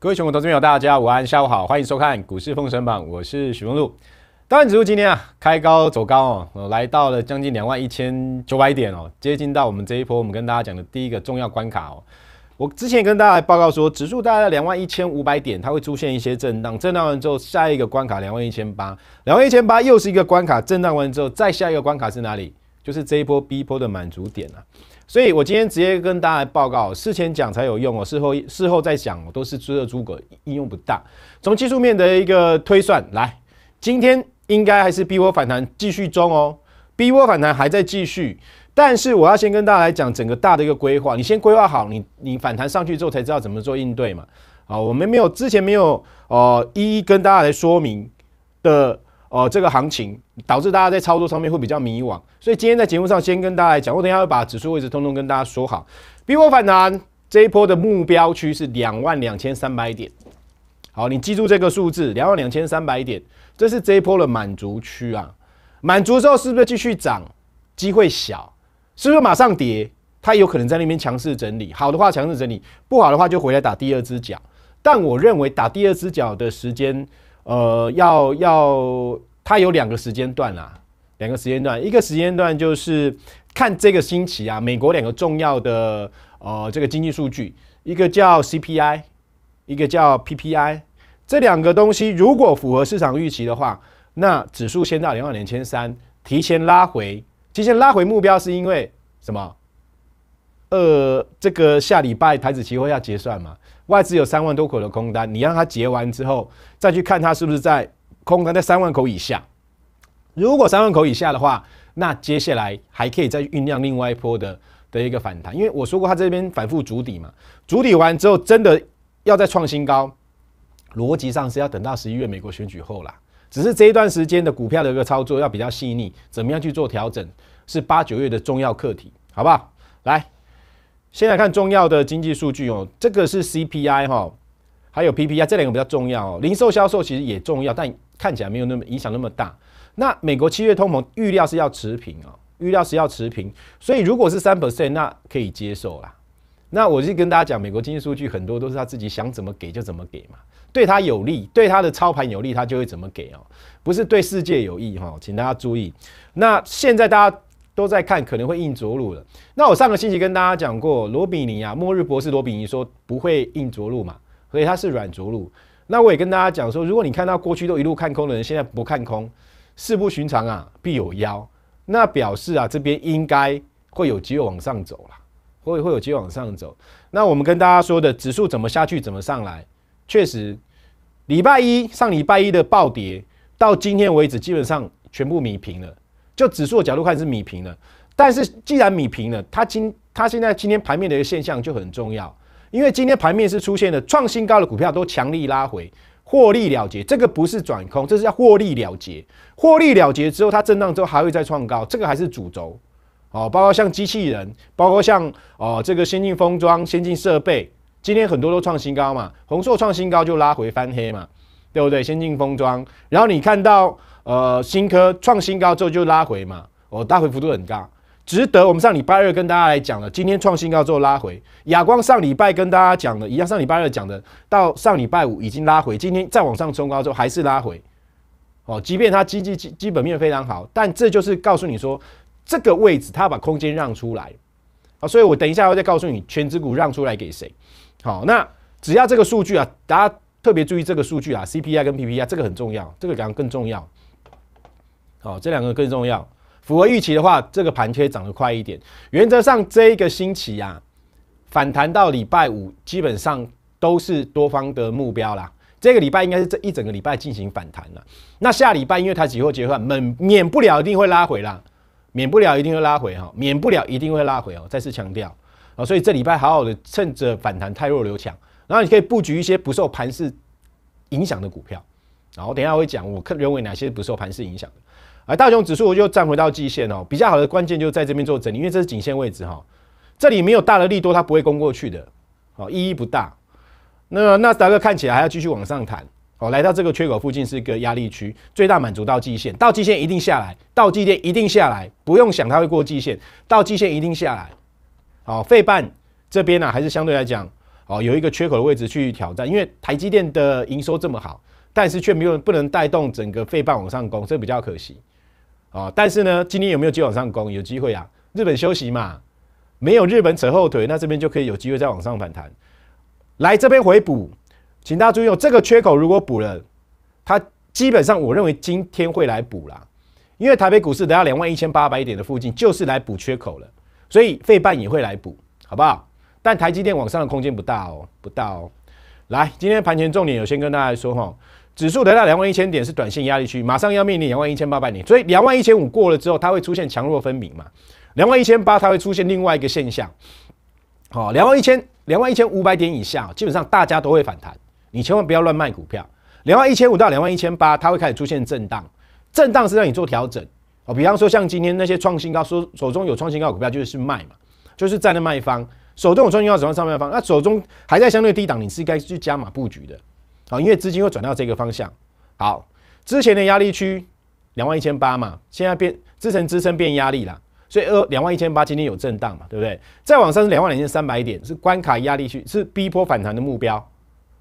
各位全国投资朋友，大家午安，下午好，欢迎收看股市封神榜》，我是许丰路。当然，指数今天啊开高走高哦，来到了将近两万一千九百点哦，接近到我们这一波我们跟大家讲的第一个重要关卡哦。我之前也跟大家报告说，指数大概两万一千五百点，它会出现一些震荡，震荡完之后下一个关卡两万一千八，两万一千八又是一个关卡，震荡完之后再下一个关卡是哪里？就是这一波 B 波的满足点啊。所以我今天直接跟大家报告，事前讲才有用哦，事后事后再讲都是诸的诸葛应用不大。从技术面的一个推算来，今天应该还是 B 波反弹继续中哦，B 波反弹还在继续。但是我要先跟大家来讲整个大的一个规划，你先规划好，你你反弹上去之后才知道怎么做应对嘛。啊，我们没有之前没有哦，一一跟大家来说明的。哦，这个行情导致大家在操作上面会比较迷惘，所以今天在节目上先跟大家讲，我等下会把指数位置通通跟大家说好。B 波反弹，这一波的目标区是两万两千三百点，好，你记住这个数字，两万两千三百点，这是这一波的满足区啊。满足之后是不是继续涨？机会小，是不是马上跌？它有可能在那边强势整理，好的话强势整理，不好的话就回来打第二只脚。但我认为打第二只脚的时间。呃，要要，它有两个时间段啦，两个时间段，一个时间段就是看这个星期啊，美国两个重要的呃这个经济数据，一个叫 CPI，一个叫 PPI，这两个东西如果符合市场预期的话，那指数先到两万两千三，提前拉回，提前拉回目标是因为什么？呃，这个下礼拜台子期货要结算嘛？外资有三万多口的空单，你让它结完之后，再去看它是不是在空单在三万口以下。如果三万口以下的话，那接下来还可以再酝酿另外一波的的一个反弹。因为我说过，它这边反复筑底嘛，筑底完之后，真的要在创新高，逻辑上是要等到十一月美国选举后啦。只是这一段时间的股票的一个操作要比较细腻，怎么样去做调整，是八九月的重要课题，好不好？来。先来看重要的经济数据哦，这个是 CPI 哈，还有 PPI 这两个比较重要。零售销售其实也重要，但看起来没有那么影响那么大。那美国七月通膨预料是要持平哦，预料是要持平，所以如果是三 percent，那可以接受啦。那我就跟大家讲，美国经济数据很多都是他自己想怎么给就怎么给嘛，对他有利，对他的操盘有利，他就会怎么给哦，不是对世界有益哈，请大家注意。那现在大家。都在看可能会硬着陆了。那我上个星期跟大家讲过，罗比尼啊，末日博士罗比尼说不会硬着陆嘛，所以它是软着陆。那我也跟大家讲说，如果你看到过去都一路看空的人，现在不看空，事不寻常啊，必有妖。那表示啊，这边应该会有机会往上走了，会会有机会往上走。那我们跟大家说的指数怎么下去怎么上来，确实，礼拜一上礼拜一的暴跌到今天为止，基本上全部米平了。就指数的角度看是米平了，但是既然米平了，它今它现在今天盘面的一个现象就很重要，因为今天盘面是出现了创新高的股票都强力拉回，获利了结，这个不是转空，这是叫获利了结。获利了结之后，它震荡之后还会再创高，这个还是主轴。哦，包括像机器人，包括像哦这个先进封装、先进设备，今天很多都创新高嘛，红硕创新高就拉回翻黑嘛，对不对？先进封装，然后你看到。呃，新科创新高之后就拉回嘛，哦，大回幅度很大。值得我们上礼拜二跟大家来讲了。今天创新高之后拉回，亚光上礼拜跟大家讲的一样，上礼拜二讲的，到上礼拜五已经拉回，今天再往上冲高之后还是拉回，哦，即便它经济基基本面非常好，但这就是告诉你说这个位置它把空间让出来，啊，所以我等一下要再告诉你，全指股让出来给谁，好，那只要这个数据啊，大家特别注意这个数据啊，CPI 跟 PPI 这个很重要，这个讲更重要。哦，这两个更重要，符合预期的话，这个盘可以涨得快一点。原则上，这一个星期呀，反弹到礼拜五基本上都是多方的目标啦。这个礼拜应该是这一整个礼拜进行反弹了。那下礼拜，因为它期货结算，免免不了一定会拉回啦，免不了一定会拉回哈，免不了一定会拉回哦。再次强调啊，所以这礼拜好好的趁着反弹太弱留强，然后你可以布局一些不受盘势影响的股票。然后等下会讲，我看认为哪些不受盘市影响的。而大熊指数又就站回到季线哦，比较好的关键就在这边做整理，因为这是颈线位置哈，这里没有大的利多，它不会攻过去的，哦，意义不大。那那大哥看起来还要继续往上弹，哦，来到这个缺口附近是一个压力区，最大满足到季线，到季线一定下来，到季线一定下来，不用想它会过季线，到季线一定下来，好，费半这边呢还是相对来讲，哦，有一个缺口的位置去挑战，因为台积电的营收这么好，但是却没有不能带动整个费半往上攻，这比较可惜。啊，但是呢，今天有没有接往上攻？有机会啊，日本休息嘛，没有日本扯后腿，那这边就可以有机会再往上反弹，来这边回补，请大家注意，哦，这个缺口如果补了，它基本上我认为今天会来补啦，因为台北股市等到两万一千八百点的附近就是来补缺口了，所以费半也会来补，好不好？但台积电往上的空间不大哦，不大哦。来，今天盘前重点有先跟大家说哈。指数来到两万一千点是短线压力区，马上要面临两万一千八百点，所以两万一千五过了之后，它会出现强弱分明嘛？两万一千八，它会出现另外一个现象。好，两万一千两万一千五百点以下，基本上大家都会反弹，你千万不要乱卖股票。两万一千五到两万一千八，它会开始出现震荡，震荡是让你做调整哦。比方说，像今天那些创新高，手手中有创新高股票就是卖嘛，就是在那卖方，手中有创新高，手上在卖方，那手中还在相对低档，你是该去加码布局的。好，因为资金会转到这个方向。好，之前的压力区两万一千八嘛，现在变支撑支撑变压力了，所以二两万一千八今天有震荡嘛，对不对？再往上是两万两千三百点，是关卡压力区，是逼迫反弹的目标。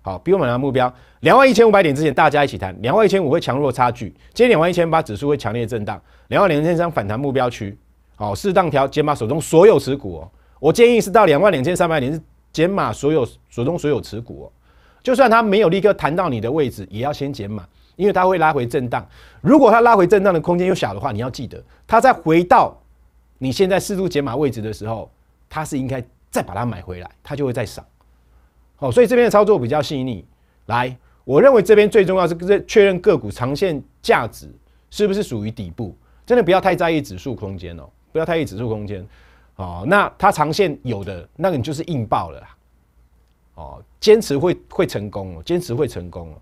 好，逼迫反弹目标两万一千五百点之前，大家一起谈两万一千五会强弱差距，接两万一千八指数会强烈震荡，两万两千三反弹目标区。好，适当调减码手中所有持股哦。我建议是到两万两千三百点是减码所有手中所有持股哦。就算它没有立刻弹到你的位置，也要先减码，因为它会拉回震荡。如果它拉回震荡的空间又小的话，你要记得，它再回到你现在适度减码位置的时候，它是应该再把它买回来，它就会再上。好，所以这边的操作比较细腻。来，我认为这边最重要是确认个股长线价值是不是属于底部，真的不要太在意指数空间哦，不要太意指数空间。哦，那它长线有的，那个你就是硬爆了。哦，坚持会会成功哦，坚持会成功哦，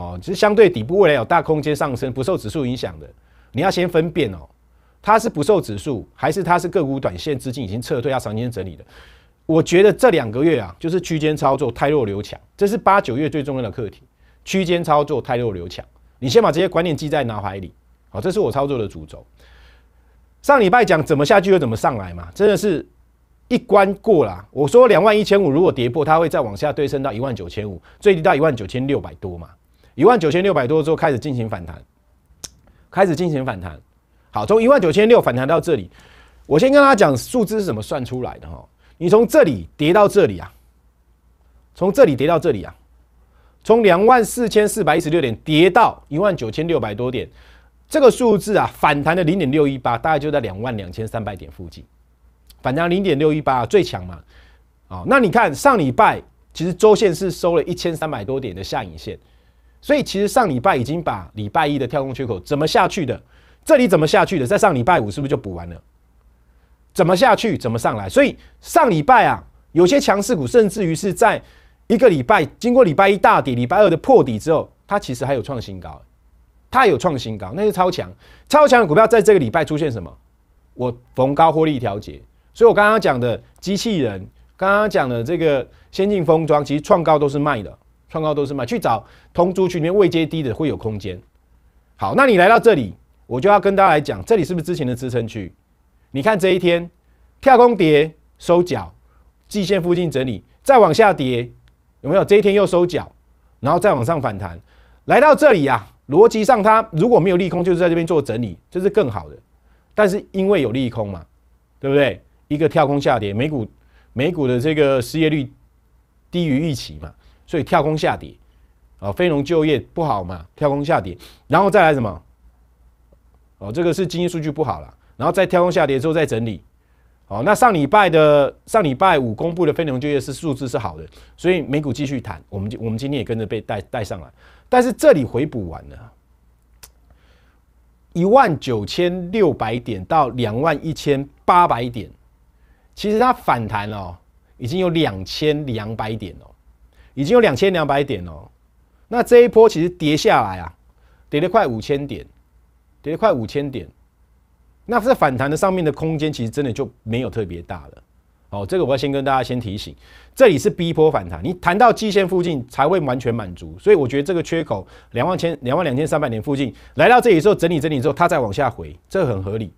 哦，其实相对底部未来有大空间上升，不受指数影响的，你要先分辨哦，它是不受指数，还是它是个股短线资金已经撤退，要长间整理的。我觉得这两个月啊，就是区间操作，太弱留强，这是八九月最重要的课题。区间操作，太弱留强，你先把这些观念记在脑海里，好，这是我操作的主轴。上礼拜讲怎么下去又怎么上来嘛，真的是。一关过了，我说两万一千五，如果跌破，它会再往下对升到一万九千五，最低到一万九千六百多嘛？一万九千六百多之后开始进行反弹，开始进行反弹。好，从一万九千六反弹到这里，我先跟大家讲数字是怎么算出来的哈。你从这里跌到这里啊，从这里跌到这里啊，从两万四千四百一十六点跌到一万九千六百多点，这个数字啊，反弹的零点六一八，大概就在两万两千三百点附近。反正零点六一八最强嘛？哦，那你看上礼拜其实周线是收了一千三百多点的下影线，所以其实上礼拜已经把礼拜一的跳空缺口怎么下去的，这里怎么下去的，在上礼拜五是不是就补完了？怎么下去，怎么上来？所以上礼拜啊，有些强势股甚至于是在一个礼拜经过礼拜一大底、礼拜二的破底之后，它其实还有创新高，它有创新高，那是超强、超强的股票。在这个礼拜出现什么？我逢高获利调节。所以，我刚刚讲的机器人，刚刚讲的这个先进封装，其实创高都是卖的，创高都是卖，去找通租区里面未接低的会有空间。好，那你来到这里，我就要跟大家来讲，这里是不是之前的支撑区？你看这一天跳空跌收脚，季线附近整理，再往下跌，有没有？这一天又收脚，然后再往上反弹，来到这里啊，逻辑上它如果没有利空，就是在这边做整理，这是更好的。但是因为有利空嘛，对不对？一个跳空下跌，美股美股的这个失业率低于预期嘛，所以跳空下跌啊，非农就业不好嘛，跳空下跌，然后再来什么？哦，这个是经济数据不好了，然后再跳空下跌之后再整理。好，那上礼拜的上礼拜五公布的非农就业是数字是好的，所以美股继续谈，我们就我们今天也跟着被带带上来，但是这里回补完了，一万九千六百点到两万一千八百点。其实它反弹哦，已经有两千两百点哦，已经有两千两百点哦。那这一波其实跌下来啊，跌了快五千点，跌了快五千点。那在反弹的上面的空间，其实真的就没有特别大了。好，这个我要先跟大家先提醒，这里是逼坡反弹，你弹到基线附近才会完全满足。所以我觉得这个缺口两万千、两万两千三百点附近，来到这里之后整理整理之后，它再往下回，这很合理，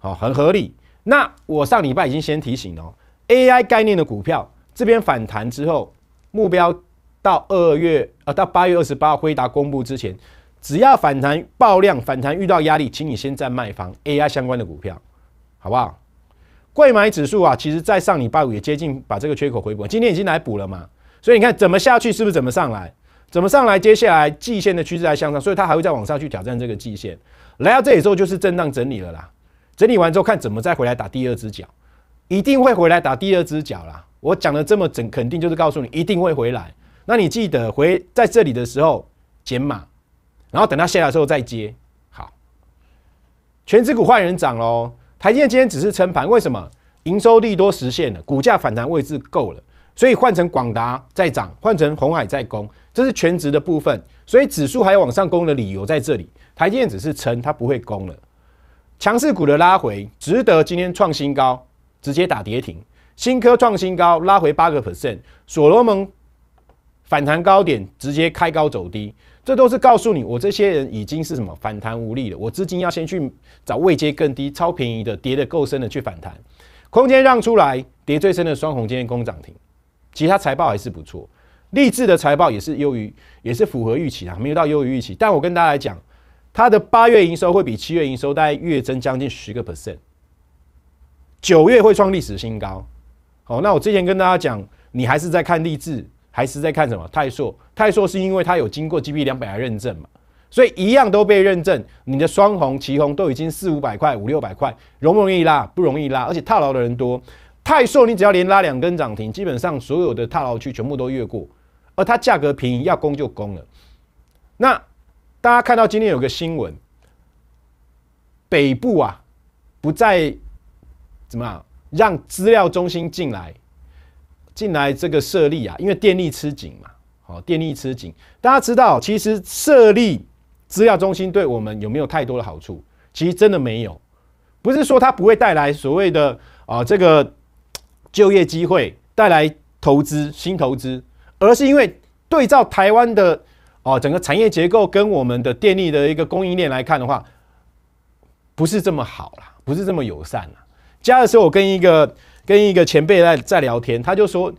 好，很合理。那我上礼拜已经先提醒了，AI 概念的股票这边反弹之后，目标到二月啊，到八月二十八辉达公布之前，只要反弹爆量，反弹遇到压力，请你先占卖房 AI 相关的股票，好不好？贵买指数啊，其实在上礼拜五也接近把这个缺口回补，今天已经来补了嘛，所以你看怎么下去是不是怎么上来？怎么上来？接下来季线的趋势在向上，所以它还会再往上去挑战这个季线，来到这里之后就是震荡整理了啦。整理完之后看怎么再回来打第二只脚，一定会回来打第二只脚啦。我讲的这么整，肯定就是告诉你一定会回来。那你记得回在这里的时候减码，然后等它下来之后再接。好，全职股换人涨喽。台积电今天只是撑盘，为什么？营收利多实现了，股价反弹位置够了，所以换成广达在涨，换成红海在攻，这是全值的部分。所以指数还往上攻的理由在这里。台积电只是撑，它不会攻了。强势股的拉回值得今天创新高，直接打跌停。新科创新高拉回八个 percent，所罗门反弹高点直接开高走低，这都是告诉你，我这些人已经是什么反弹无力了。我资金要先去找位阶更低、超便宜的、跌得够深的去反弹，空间让出来。跌最深的双红今天攻涨停，其他财报还是不错，立志的财报也是优于，也是符合预期啊，没有到优于预期。但我跟大家讲。它的八月营收会比七月营收大概月增将近十个 percent，九月会创历史新高。好，那我之前跟大家讲，你还是在看励志，还是在看什么泰硕？泰硕是因为它有经过 G B 两百来认证嘛，所以一样都被认证。你的双红、奇红都已经四五百块、五六百块，容不容易拉？不容易拉，而且套牢的人多，泰硕你只要连拉两根涨停，基本上所有的套牢区全部都越过，而它价格便宜，要攻就攻了。那。大家看到今天有个新闻，北部啊，不再怎么样让资料中心进来，进来这个设立啊，因为电力吃紧嘛，好，电力吃紧。大家知道，其实设立资料中心对我们有没有太多的好处？其实真的没有，不是说它不会带来所谓的啊这个就业机会，带来投资新投资，而是因为对照台湾的。哦，整个产业结构跟我们的电力的一个供应链来看的话，不是这么好了，不是这么友善了。加的时候，我跟一个跟一个前辈在在聊天，他就说，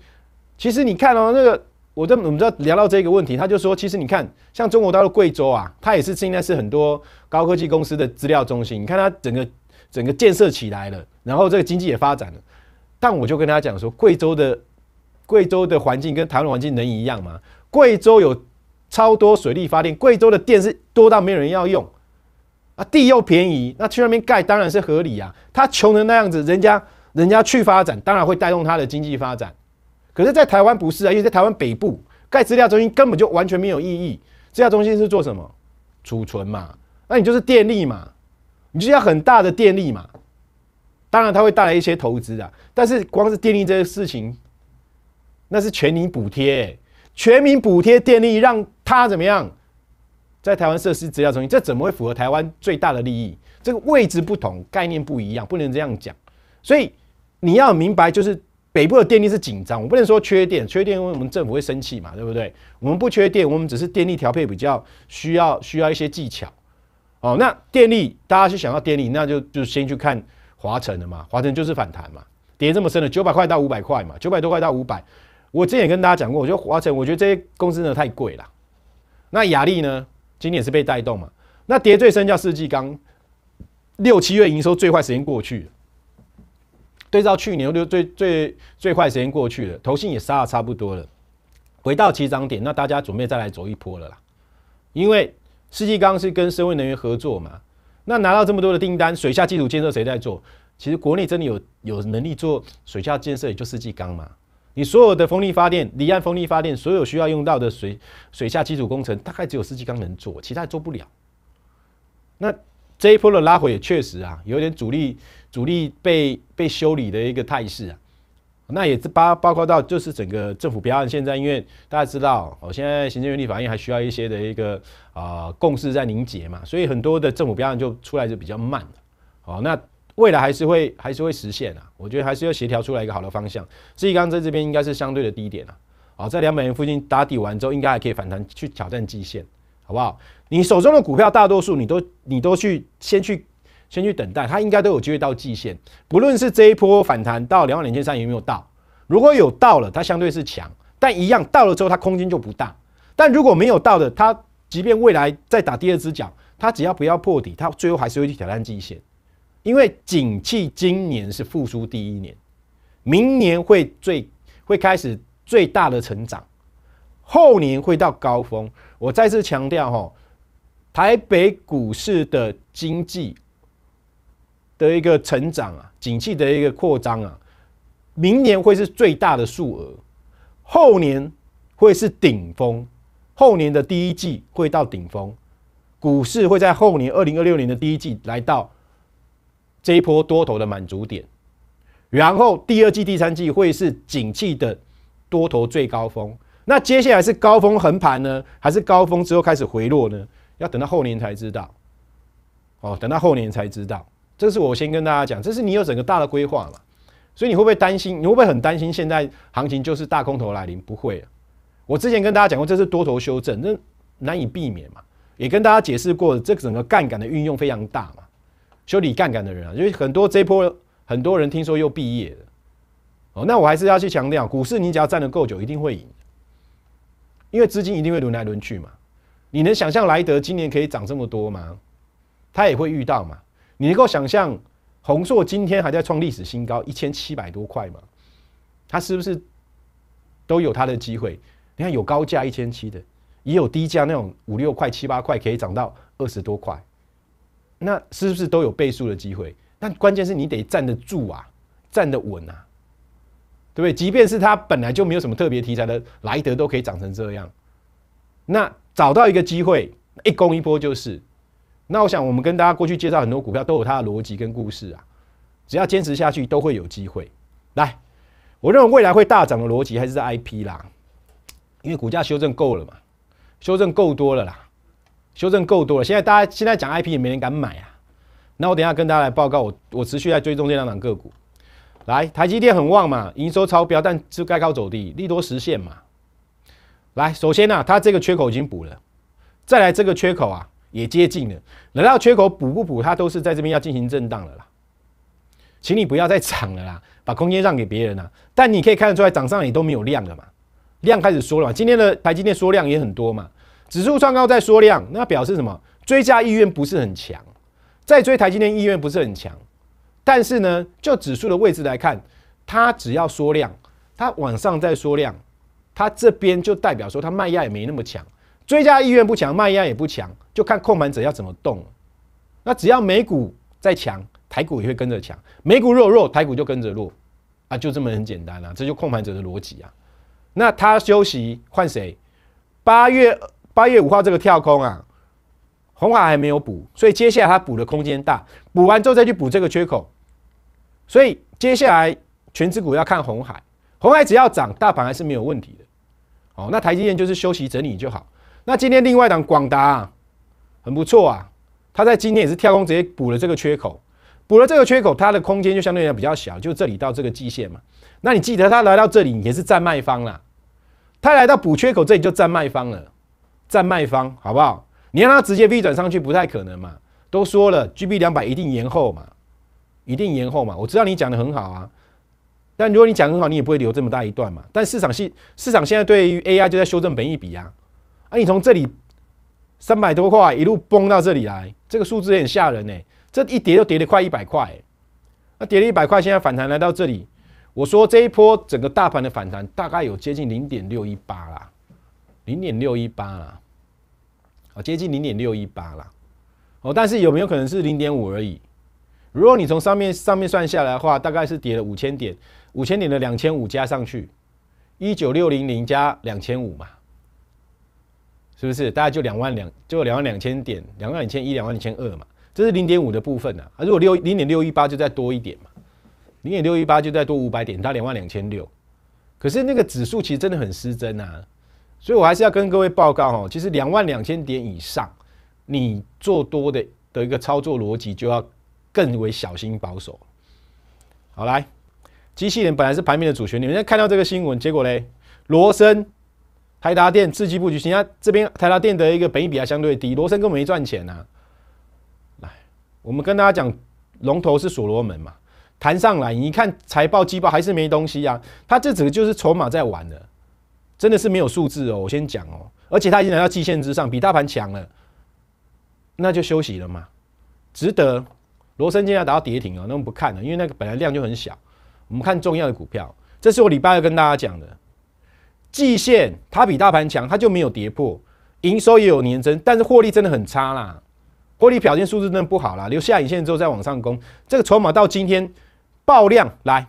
其实你看哦，那个我在我们知道聊到这个问题，他就说，其实你看，像中国大陆贵州啊，它也是现在是很多高科技公司的资料中心，你看它整个整个建设起来了，然后这个经济也发展了。但我就跟他讲说，贵州的贵州的环境跟台湾环境能一样吗？贵州有。超多水力发电，贵州的电是多到没有人要用，啊，地又便宜，那去那边盖当然是合理啊。他穷成那样子，人家人家去发展，当然会带动他的经济发展。可是，在台湾不是啊，因为在台湾北部盖资料中心根本就完全没有意义。资料中心是做什么？储存嘛，那你就是电力嘛，你就要很大的电力嘛。当然，它会带来一些投资啊，但是光是电力这个事情，那是全民补贴，全民补贴电力让。他怎么样？在台湾设施资料中心，这怎么会符合台湾最大的利益？这个位置不同，概念不一样，不能这样讲。所以你要明白，就是北部的电力是紧张，我不能说缺电，缺电我们政府会生气嘛，对不对？我们不缺电，我们只是电力调配比较需要需要一些技巧哦。那电力大家去想到电力，那就就先去看华晨的嘛，华晨就是反弹嘛，跌这么深了，九百块到五百块嘛，九百多块到五百。我之前也跟大家讲过，我觉得华晨，我觉得这些公司真的太贵了。那雅力呢？今年是被带动嘛？那跌最深叫世纪钢，六七月营收最坏时间过去，对照去年六最最最坏时间过去了，投信也杀的差不多了，回到起涨点，那大家准备再来走一波了啦。因为世纪钢是跟深威能源合作嘛，那拿到这么多的订单，水下基础建设谁在做？其实国内真的有有能力做水下建设，也就世纪钢嘛。你所有的风力发电、离岸风力发电，所有需要用到的水水下基础工程，大概只有四季钢能做，其他做不了。那这一波的拉回也确实啊，有点主力主力被被修理的一个态势啊。那也是包包括到就是整个政府标案，现在因为大家知道，哦，现在行政院立法院还需要一些的一个啊共识在凝结嘛，所以很多的政府标案就出来就比较慢哦，那。未来还是会还是会实现啊！我觉得还是要协调出来一个好的方向。所以刚刚在这边应该是相对的低点啊，啊，在两百元附近打底完之后，应该还可以反弹去挑战季线，好不好？你手中的股票大多数，你都你都去先去先去等待，它应该都有机会到季线。不论是这一波反弹到两万两千三有没有到，如果有到了，它相对是强，但一样到了之后，它空间就不大。但如果没有到的，它即便未来再打第二只脚，它只要不要破底，它最后还是会去挑战季线。因为景气今年是复苏第一年，明年会最会开始最大的成长，后年会到高峰。我再次强调哈，台北股市的经济的一个成长啊，景气的一个扩张啊，明年会是最大的数额，后年会是顶峰，后年的第一季会到顶峰，股市会在后年二零二六年的第一季来到。这一波多头的满足点，然后第二季、第三季会是景气的多头最高峰。那接下来是高峰横盘呢，还是高峰之后开始回落呢？要等到后年才知道。哦，等到后年才知道。这是我先跟大家讲，这是你有整个大的规划嘛？所以你会不会担心？你会不会很担心现在行情就是大空头来临？不会啊。我之前跟大家讲过，这是多头修正，那难以避免嘛。也跟大家解释过，这整个杠杆的运用非常大嘛。修理杠杆的人啊，因为很多这波很多人听说又毕业了，哦，那我还是要去强调，股市你只要站得够久，一定会赢因为资金一定会轮来轮去嘛。你能想象莱德今年可以涨这么多吗？他也会遇到嘛。你能够想象红硕今天还在创历史新高，一千七百多块嘛？他是不是都有他的机会？你看有高价一千七的，也有低价那种五六块、七八块可以涨到二十多块。那是不是都有倍数的机会？但关键是你得站得住啊，站得稳啊，对不对？即便是它本来就没有什么特别题材的莱德都可以涨成这样，那找到一个机会一攻一波就是。那我想我们跟大家过去介绍很多股票都有它的逻辑跟故事啊，只要坚持下去都会有机会。来，我认为未来会大涨的逻辑还是在 I P 啦，因为股价修正够了嘛，修正够多了啦。修正够多了，现在大家现在讲 I P 也没人敢买啊。那我等下跟大家来报告，我我持续在追踪这两档个股。来，台积电很旺嘛，营收超标，但是该高走低，利多实现嘛。来，首先呢，它这个缺口已经补了，再来这个缺口啊也接近了，来到缺口补不补，它都是在这边要进行震荡了啦。请你不要再涨了啦，把空间让给别人啊。但你可以看得出来，涨上也都没有量了嘛，量开始缩了。今天的台积电缩量也很多嘛。指数创高在缩量，那表示什么？追加意愿不是很强，再追台积电意愿不是很强。但是呢，就指数的位置来看，它只要缩量，它往上在缩量，它这边就代表说它卖压也没那么强，追加意愿不强，卖压也不强，就看控盘者要怎么动。那只要美股在强，台股也会跟着强；美股弱弱，台股就跟着弱，啊，就这么很简单了，这就控盘者的逻辑啊。那他休息换谁？八月。八月五号这个跳空啊，红海还没有补，所以接下来它补的空间大，补完之后再去补这个缺口，所以接下来全指股要看红海，红海只要涨，大盘还是没有问题的。哦，那台积电就是休息整理就好。那今天另外一档广达很不错啊，它在今天也是跳空直接补了这个缺口，补了这个缺口，它的空间就相对来讲比较小，就这里到这个季线嘛。那你记得它来到这里也是占卖方了，它来到补缺口这里就占卖方了。占卖方好不好？你让他直接逆转上去不太可能嘛？都说了，G B 两百一定延后嘛，一定延后嘛。我知道你讲的很好啊，但如果你讲很好，你也不会留这么大一段嘛。但市场现市场现在对于 A I 就在修正本一笔啊，啊，你从这里三百多块一路崩到这里来，这个数字很吓人呢。这一跌就跌了快一百块，那跌了一百块，现在反弹来到这里，我说这一波整个大盘的反弹大概有接近零点六一八啦。零点六一八啦，哦，接近零点六一八啦，哦，但是有没有可能是零点五而已？如果你从上面上面算下来的话，大概是跌了五千点，五千点的两千五加上去，一九六零零加两千五嘛，是不是？大概就两万两，就两万两千点，两万两千一，两万两千二嘛，这是零点五的部分呢。啊，如果六零点六一八就再多一点嘛，零点六一八就再多五百点，到两万两千六，可是那个指数其实真的很失真啊。所以，我还是要跟各位报告哦。其实，两万两千点以上，你做多的的一个操作逻辑就要更为小心保守。好，来，机器人本来是盘面的主角，你们在看到这个新闻，结果嘞，罗森、台达电刺激布局型，那这边台达电的一个本益比啊相对低，罗森根本没赚钱呐。来，我们跟大家讲，龙头是所罗门嘛，谈上来，你看财报、季报还是没东西啊，它这整个就是筹码在玩的。真的是没有数字哦，我先讲哦，而且它已经来到季线之上，比大盘强了，那就休息了嘛，值得。罗森今要达到跌停哦，那我们不看了，因为那个本来量就很小，我们看重要的股票。这是我礼拜二跟大家讲的，季线它比大盘强，它就没有跌破，营收也有年增，但是获利真的很差啦，获利表现数字真的不好啦。留下影线之后再往上攻，这个筹码到今天爆量来。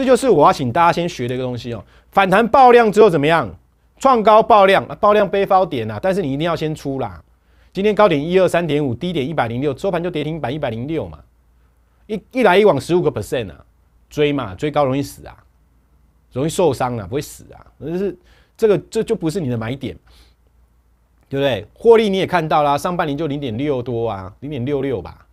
这就是我要请大家先学的一个东西哦。反弹爆量之后怎么样？创高爆量，爆量背包点啊！但是你一定要先出啦。今天高点一二三点五，低点一百零六，收盘就跌停板一百零六嘛。一一来一往十五个 percent 啊，追嘛，追高容易死啊，容易受伤啊，不会死啊，就是这个这就不是你的买点，对不对？获利你也看到了，上半年就零点六多啊，零点六六吧。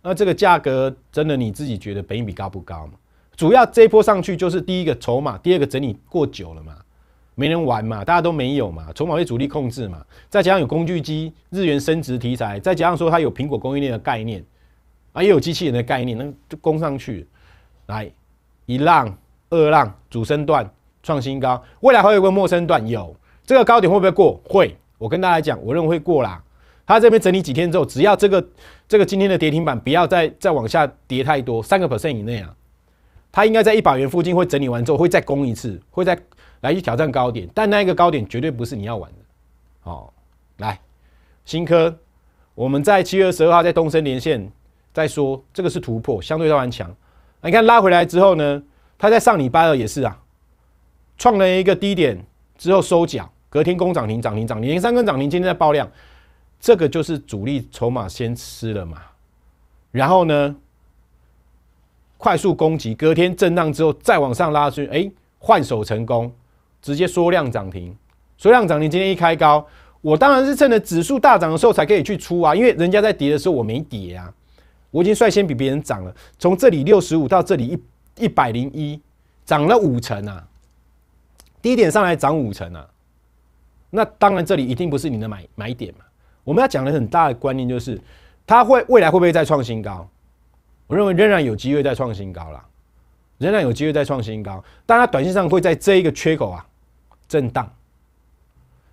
那这个价格真的你自己觉得本应比高不高嘛？主要这波上去就是第一个筹码，第二个整理过久了嘛，没人玩嘛，大家都没有嘛，筹码被主力控制嘛，再加上有工具机、日元升值题材，再加上说它有苹果供应链的概念，啊，也有机器人的概念，那就攻上去，来一浪、二浪主升段创新高，未来还有个陌生段，有这个高点会不会过？会，我跟大家讲，我认为会过啦。它这边整理几天之后，只要这个这个今天的跌停板不要再再往下跌太多，三个 percent 以内啊。它应该在一百元附近会整理完之后会再攻一次，会再来去挑战高点，但那一个高点绝对不是你要玩的，哦，来新科，我们在七月十二号在东森连线再说，这个是突破，相对它蛮强。你看拉回来之后呢，它在上礼拜二也是啊，创了一个低点之后收脚，隔天攻涨停，涨停，涨停，连三根涨停，今天在爆量，这个就是主力筹码先吃了嘛，然后呢？快速攻击，隔天震荡之后再往上拉去，哎，换手成功，直接缩量涨停，缩量涨停。今天一开高，我当然是趁着指数大涨的时候才可以去出啊，因为人家在跌的时候我没跌啊，我已经率先比别人涨了。从这里六十五到这里一一百零一，涨了五成啊，低点上来涨五成啊，那当然这里一定不是你的买买点嘛。我们要讲的很大的观念就是，它会未来会不会再创新高？我认为仍然有机会再创新高了，仍然有机会再创新高，但它短线上会在这一个缺口啊震荡，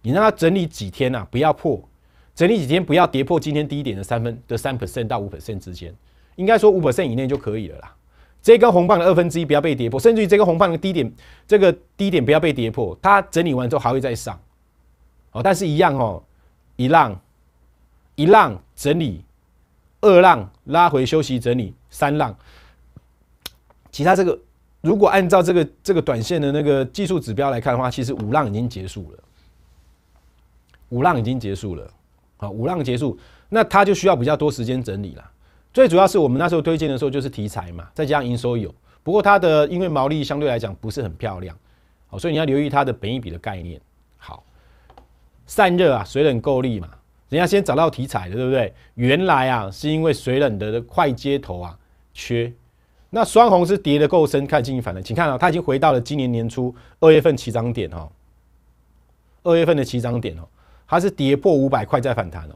你让它整理几天啊，不要破，整理几天不要跌破今天低点的三分的三 percent 到五 percent 之间，应该说五 percent 以内就可以了啦。这根红棒的二分之一不要被跌破，甚至于这根红棒的低点，这个低点不要被跌破，它整理完之后还会再上，哦，但是一样哦，一浪一浪整理。二浪拉回休息整理三浪，其他这个如果按照这个这个短线的那个技术指标来看的话，其实五浪已经结束了。五浪已经结束了，好，五浪结束，那它就需要比较多时间整理了。最主要是我们那时候推荐的时候就是题材嘛，再加上营收有，不过它的因为毛利相对来讲不是很漂亮，好，所以你要留意它的本一笔的概念。好，散热啊，水冷够力嘛。人家先找到题材的，对不对？原来啊，是因为水冷的的快接头啊缺。那双红是跌的够深，看进行反弹，请看啊，它已经回到了今年年初二月份起涨点哦。二月份的起涨点哦，它是跌破五百块再反弹哦。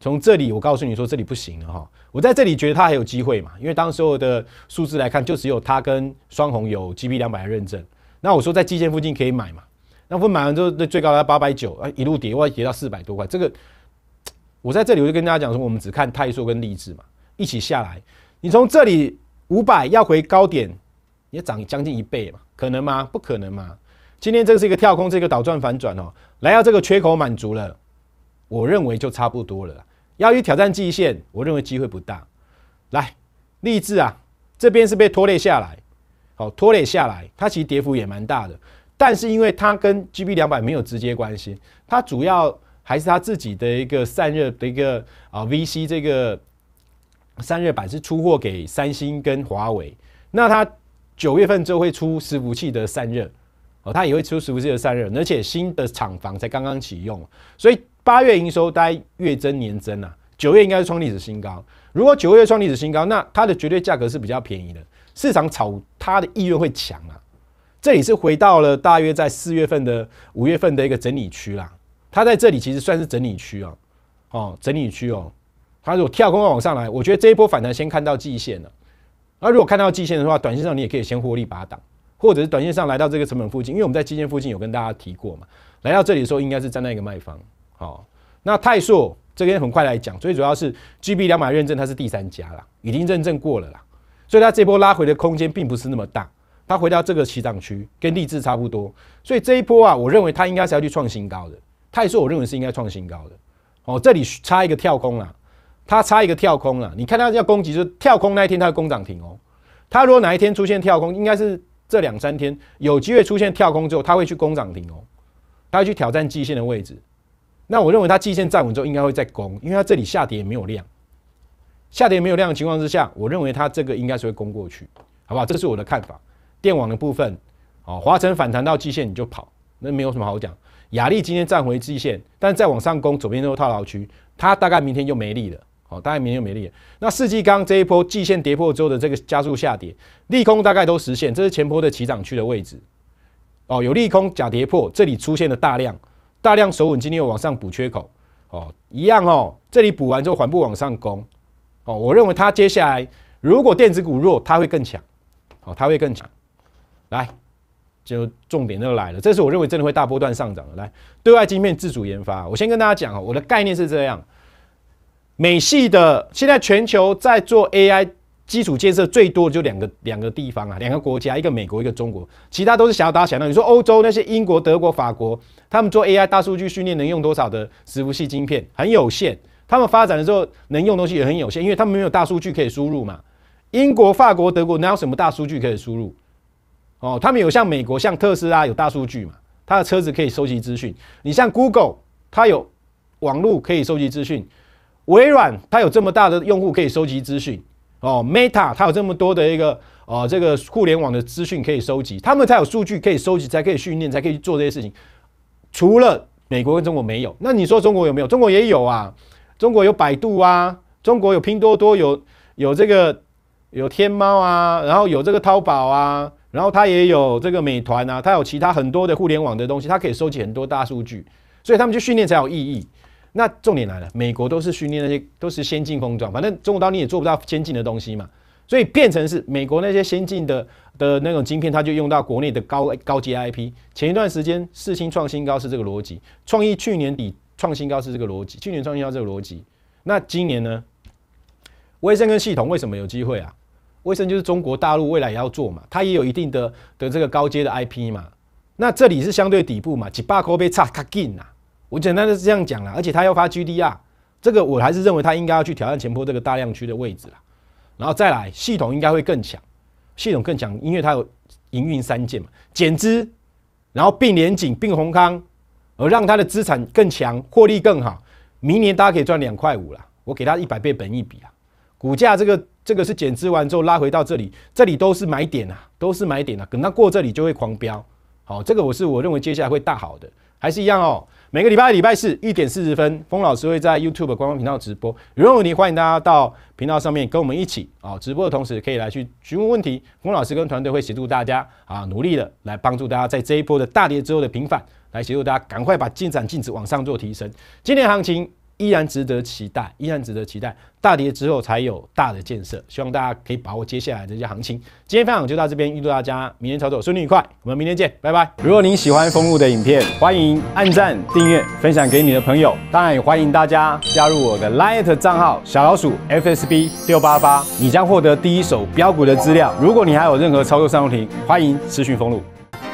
从这里我告诉你说，这里不行了哈。我在这里觉得它还有机会嘛，因为当时候的数字来看，就只有它跟双红有 G b 两百的认证。那我说在基线附近可以买嘛？那不买完之后，那最高要八百九啊，一路跌，哇，跌到四百多块，这个。我在这里，我就跟大家讲说，我们只看泰硕跟励志嘛，一起下来，你从这里五百要回高点，也涨将近一倍嘛，可能吗？不可能吗？今天这是一个跳空，这个倒转反转哦，来到这个缺口满足了，我认为就差不多了。要去挑战季线，我认为机会不大。来，励志啊，这边是被拖累下来，好，拖累下来，它其实跌幅也蛮大的，但是因为它跟 G B 两百没有直接关系，它主要。还是他自己的一个散热的一个啊 VC 这个散热板是出货给三星跟华为。那他九月份就会出服器的散热，哦，他也会出服器的散热，而且新的厂房才刚刚启用，所以八月营收概月增年增啊，九月应该是创历史新高。如果九月创历史新高，那它的绝对价格是比较便宜的，市场炒它的意愿会强啊。这里是回到了大约在四月份的五月份的一个整理区啦。它在这里其实算是整理区啊，哦，整理区哦。它如果跳空往上来，我觉得这一波反弹先看到季线了。那如果看到季线的话，短线上你也可以先获利把档，或者是短线上来到这个成本附近，因为我们在季线附近有跟大家提过嘛。来到这里的时候，应该是站在一个卖方。好，那泰硕这边很快来讲，最主要是 GB 两百认证，它是第三家啦，已经认证过了啦。所以它这波拉回的空间并不是那么大，它回到这个起涨区跟励志差不多。所以这一波啊，我认为它应该是要去创新高的。他也说我认为是应该创新高的，哦，这里差一个跳空了，他差一个跳空了，你看他要攻击就跳空那一天他的攻涨停哦，他如果哪一天出现跳空，应该是这两三天有机会出现跳空之后，他会去攻涨停哦，他会去挑战季线的位置，那我认为他季线站稳之后，应该会再攻，因为他这里下跌也没有量，下跌没有量的情况之下，我认为他这个应该是会攻过去，好不好？这是我的看法。电网的部分，哦，华晨反弹到季线你就跑，那没有什么好讲。雅丽今天站回季线，但再往上攻，左边都套牢区，它大概明天又没力了。哦，大概明天又没力。了。那世纪刚这一波季线跌破之后的这个加速下跌，利空大概都实现。这是前波的起涨区的位置。哦，有利空假跌破，这里出现了大量大量手稳，今天又往上补缺口。哦，一样哦。这里补完之后，缓步往上攻。哦，我认为它接下来如果电子股弱，它会更强。哦，它会更强。来。就重点就来了，这次我认为真的会大波段上涨的。来，对外晶片自主研发，我先跟大家讲哦，我的概念是这样：美系的现在全球在做 AI 基础建设最多就两个两个地方啊，两个国家，一个美国，一个中国，其他都是小打小闹。你说欧洲那些英国、德国、法国，他们做 AI 大数据训练能用多少的十伏系晶片？很有限。他们发展的时候能用东西也很有限，因为他们没有大数据可以输入嘛。英国、法国、德国哪有什么大数据可以输入？哦，他们有像美国像特斯拉有大数据嘛？他的车子可以收集资讯。你像 Google，它有网络可以收集资讯；微软它有这么大的用户可以收集资讯。哦，Meta 它有这么多的一个哦，这个互联网的资讯可以收集，他们才有数据可以收集，才可以训练，才可以去做这些事情。除了美国跟中国没有，那你说中国有没有？中国也有啊，中国有百度啊，中国有拼多多，有有这个有天猫啊，然后有这个淘宝啊。然后它也有这个美团啊，它有其他很多的互联网的东西，它可以收集很多大数据，所以他们去训练才有意义。那重点来了，美国都是训练那些都是先进封装，反正中国当年也做不到先进的东西嘛，所以变成是美国那些先进的的那种晶片，它就用到国内的高高阶 IP。前一段时间四星创新高是这个逻辑，创意去年底创新高是这个逻辑，去年创新高这个逻辑，那今年呢？微生跟系统为什么有机会啊？卫生就是中国大陆未来也要做嘛，它也有一定的的这个高阶的 IP 嘛。那这里是相对底部嘛。被我简单的是这样讲啦，而且它要发 GDR，这个我还是认为它应该要去挑战前坡这个大量区的位置啦。然后再来，系统应该会更强，系统更强，因为它有营运三件嘛，减资，然后并联井并宏康，而让它的资产更强，获利更好。明年大家可以赚两块五啦，我给它一百倍本一比啊，股价这个。这个是减资完之后拉回到这里，这里都是买点啊，都是买点啊，等它过这里就会狂飙。好，这个我是我认为接下来会大好的，还是一样哦。每个礼拜礼拜四一点四十分，封老师会在 YouTube 官方频道直播。如果你欢迎大家到频道上面跟我们一起啊，直播的同时可以来去询问问题，封老师跟团队会协助大家啊，努力的来帮助大家在这一波的大跌之后的平反，来协助大家赶快把进展净值往上做提升。今年行情。依然值得期待，依然值得期待。大跌之后才有大的建设，希望大家可以把握接下来这些行情。今天分享就到这边，预祝大家明天操作顺利愉快，我们明天见，拜拜。如果您喜欢丰禄的影片，欢迎按赞、订阅、分享给你的朋友，当然也欢迎大家加入我的 Lite 账号小老鼠 FSB 六八八，你将获得第一手标股的资料。如果你还有任何操作上问题，欢迎私讯丰禄。